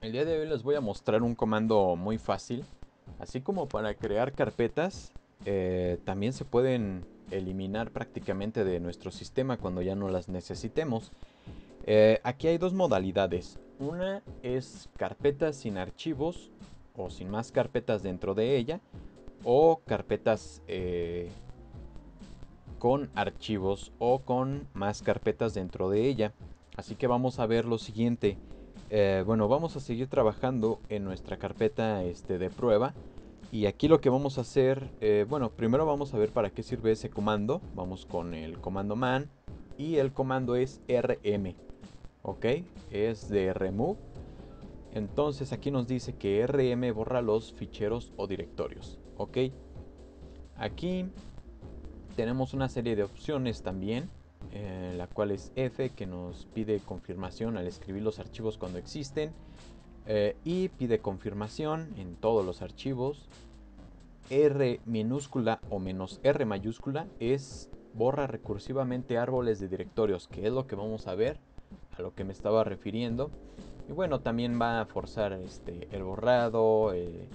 El día de hoy les voy a mostrar un comando muy fácil. Así como para crear carpetas, eh, también se pueden eliminar prácticamente de nuestro sistema cuando ya no las necesitemos. Eh, aquí hay dos modalidades. Una es carpetas sin archivos o sin más carpetas dentro de ella o carpetas eh, con archivos o con más carpetas dentro de ella. Así que vamos a ver lo siguiente. Eh, bueno, vamos a seguir trabajando en nuestra carpeta este, de prueba. Y aquí lo que vamos a hacer, eh, bueno, primero vamos a ver para qué sirve ese comando. Vamos con el comando man y el comando es rm, ¿ok? Es de remove. Entonces aquí nos dice que rm borra los ficheros o directorios, ¿ok? Aquí tenemos una serie de opciones también. Eh, la cual es F, que nos pide confirmación al escribir los archivos cuando existen, eh, y pide confirmación en todos los archivos. R minúscula o menos R mayúscula es borra recursivamente árboles de directorios, que es lo que vamos a ver, a lo que me estaba refiriendo. Y bueno, también va a forzar este, el borrado, eh,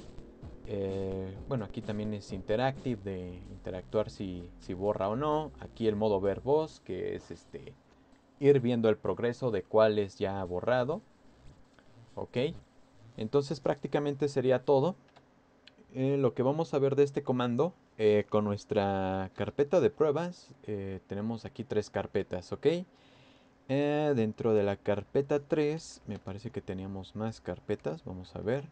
eh, bueno, aquí también es interactive, de interactuar si, borra o no. Aquí el modo ver voz, que es este ir viendo el progreso de cuál es ya borrado. Ok, entonces prácticamente sería todo. Eh, lo que vamos a ver de este comando eh, con nuestra carpeta de pruebas tenemos aquí tres carpetas ok dentro de la carpeta 3 me parece que teníamos más carpetas vamos a ver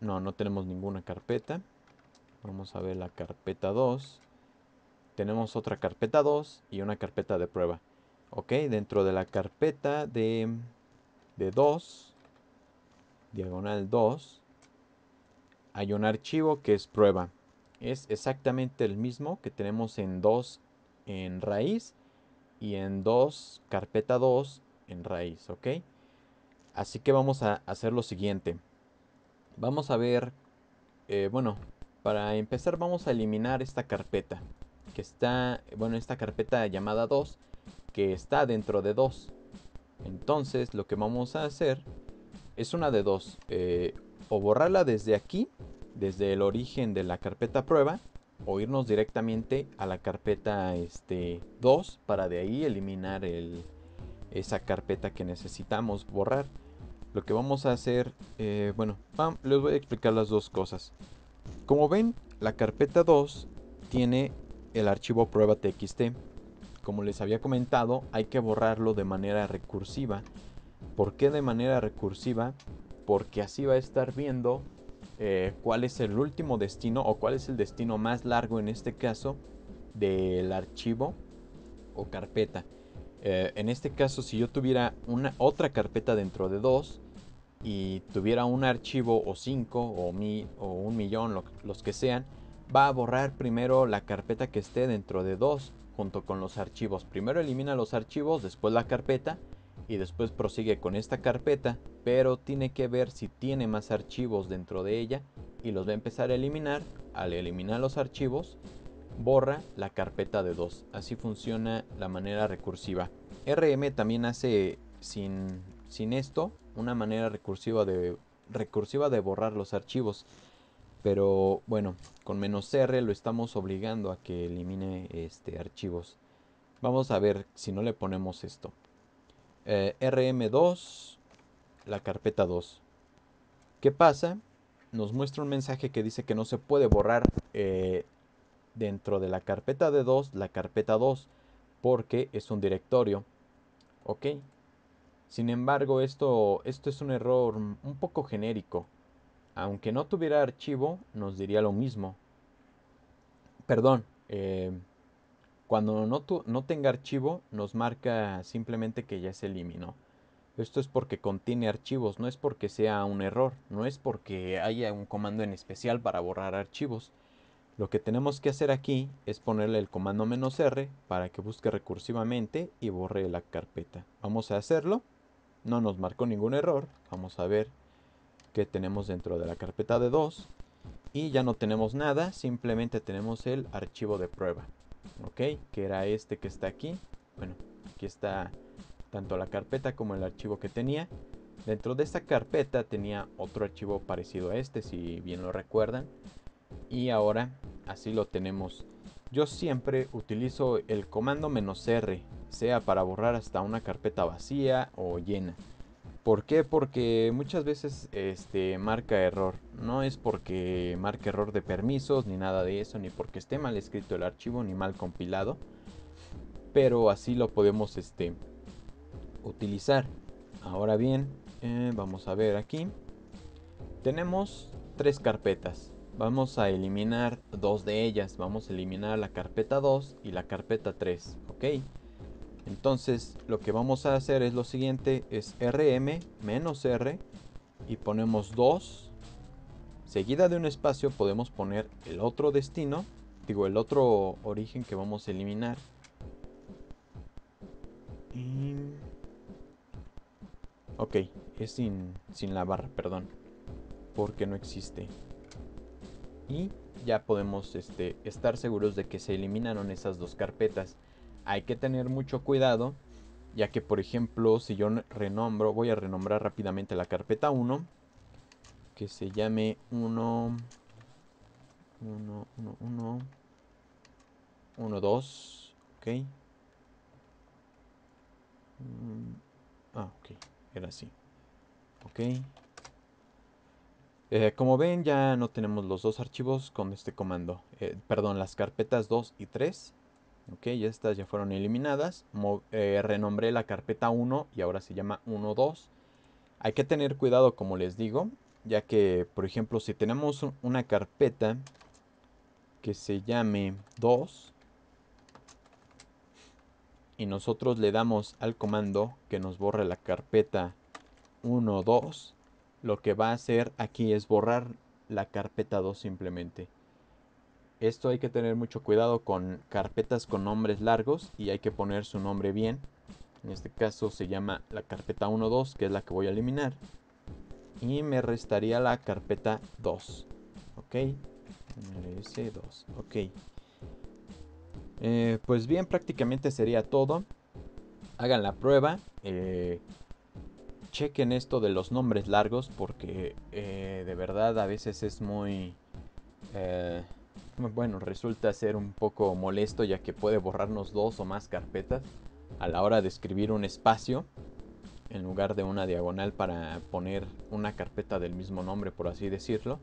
no, no tenemos ninguna carpeta. Vamos a ver la carpeta 2. Tenemos otra carpeta 2 y una carpeta de prueba. Ok, dentro de la carpeta de, 2, diagonal 2, hay un archivo que es prueba. Es exactamente el mismo que tenemos en 2 en raíz y en 2 carpeta 2 en raíz, ok. Así que vamos a hacer lo siguiente. Vamos a ver, eh, bueno, para empezar vamos a eliminar esta carpeta. Que está, bueno, esta carpeta llamada 2, que está dentro de 2. Entonces lo que vamos a hacer es una de dos. Eh, o borrarla desde aquí, desde el origen de la carpeta prueba, o irnos directamente a la carpeta este, 2 para de ahí eliminar esa carpeta que necesitamos borrar lo que vamos a hacer, eh, bueno, les voy a explicar las dos cosas. Como ven, la carpeta 2 tiene el archivo prueba txt. Como les había comentado, hay que borrarlo de manera recursiva. ¿Por qué de manera recursiva? Porque así va a estar viendo eh, cuál es el último destino o cuál es el destino más largo en este caso del archivo o carpeta. Eh, en este caso, si yo tuviera una, otra carpeta dentro de dos y tuviera un archivo o cinco o, o un millón, los que sean, va a borrar primero la carpeta que esté dentro de dos junto con los archivos. Primero elimina los archivos, después la carpeta y después prosigue con esta carpeta, pero tiene que ver si tiene más archivos dentro de ella y los va a empezar a eliminar. Al eliminar los archivos, borra la carpeta de 2. Así funciona la manera recursiva. RM también hace sin, sin esto una manera recursiva de, recursiva de borrar los archivos. Pero bueno, con menos R lo estamos obligando a que elimine este, archivos. Vamos a ver si no le ponemos esto. Eh, RM2, la carpeta 2. ¿Qué pasa? Nos muestra un mensaje que dice que no se puede borrar eh, dentro de la carpeta de 2 la carpeta 2 porque es un directorio. Ok. Sin embargo, esto, esto es un error un poco genérico. Aunque no tuviera archivo, nos diría lo mismo. Perdón. Eh, cuando no, no tenga archivo, nos marca simplemente que ya se eliminó. Esto es porque contiene archivos, no es porque sea un error, no es porque haya un comando en especial para borrar archivos. Lo que tenemos que hacer aquí es ponerle el comando menos "-r", para que busque recursivamente y borre la carpeta. Vamos a hacerlo. No nos marcó ningún error. Vamos a ver qué tenemos dentro de la carpeta de 2. Y ya no tenemos nada, simplemente tenemos el archivo de prueba. Ok, que era este que está aquí. Bueno, aquí está tanto la carpeta como el archivo que tenía. Dentro de esta carpeta tenía otro archivo parecido a este, si bien lo recuerdan. Y ahora así lo tenemos. Yo siempre utilizo el comando "-r", sea para borrar hasta una carpeta vacía o llena. ¿Por qué? Porque muchas veces este, marca error. No es porque marque error de permisos ni nada de eso, ni porque esté mal escrito el archivo ni mal compilado. Pero así lo podemos este, utilizar. Ahora bien, eh, vamos a ver aquí. Tenemos tres carpetas vamos a eliminar dos de ellas. Vamos a eliminar la carpeta 2 y la carpeta 3. ¿Ok? Entonces lo que vamos a hacer es lo siguiente. Es rm menos r y ponemos 2. Seguida de un espacio podemos poner el otro destino. Digo, el otro origen que vamos a eliminar. Ok, es sin, sin la barra, perdón. Porque no existe y ya podemos este, estar seguros de que se eliminaron esas dos carpetas. Hay que tener mucho cuidado ya que por ejemplo si yo renombro, voy a renombrar rápidamente la carpeta 1 que se llame 1 1 1 1 1 2, ok. Mm, ah, ok, era así. Ok. Eh, como ven ya no tenemos los dos archivos con este comando, eh, perdón, las carpetas 2 y 3. Ok, estas ya fueron eliminadas. Eh, renombré la carpeta 1 y ahora se llama 1.2. Hay que tener cuidado como les digo, ya que por ejemplo si tenemos una carpeta que se llame 2 y nosotros le damos al comando que nos borre la carpeta 1.2 lo que va a hacer aquí es borrar la carpeta 2 simplemente. Esto hay que tener mucho cuidado con carpetas con nombres largos y hay que poner su nombre bien. En este caso se llama la carpeta 1.2 que es la que voy a eliminar. Y me restaría la carpeta 2. Ok. 2 Ok. Eh, pues bien, prácticamente sería todo. Hagan la prueba. Eh, chequen esto de los nombres largos porque eh, de verdad a veces es muy... Eh, bueno, resulta ser un poco molesto ya que puede borrarnos dos o más carpetas a la hora de escribir un espacio en lugar de una diagonal para poner una carpeta del mismo nombre, por así decirlo.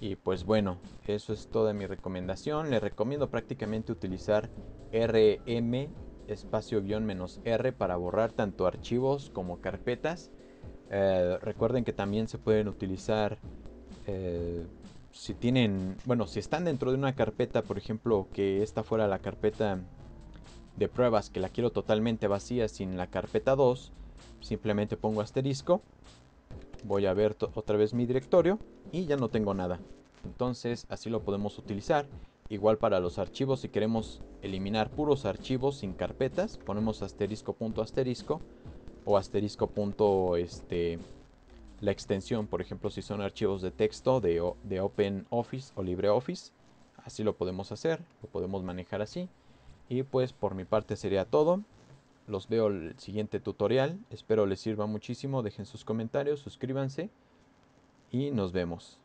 Y pues bueno, eso es toda mi recomendación. Les recomiendo prácticamente utilizar RM espacio-r para borrar tanto archivos como carpetas. Eh, recuerden que también se pueden utilizar eh, si tienen, bueno, si están dentro de una carpeta, por ejemplo, que esta fuera la carpeta de pruebas, que la quiero totalmente vacía sin la carpeta 2, simplemente pongo asterisco, voy a ver otra vez mi directorio y ya no tengo nada. Entonces así lo podemos utilizar. Igual para los archivos, si queremos eliminar puros archivos sin carpetas, ponemos asterisco punto asterisco o asterisco punto este, la extensión, por ejemplo, si son archivos de texto de, de OpenOffice o LibreOffice, así lo podemos hacer, lo podemos manejar así. Y pues por mi parte sería todo. Los veo el siguiente tutorial. Espero les sirva muchísimo. Dejen sus comentarios, suscríbanse y nos vemos.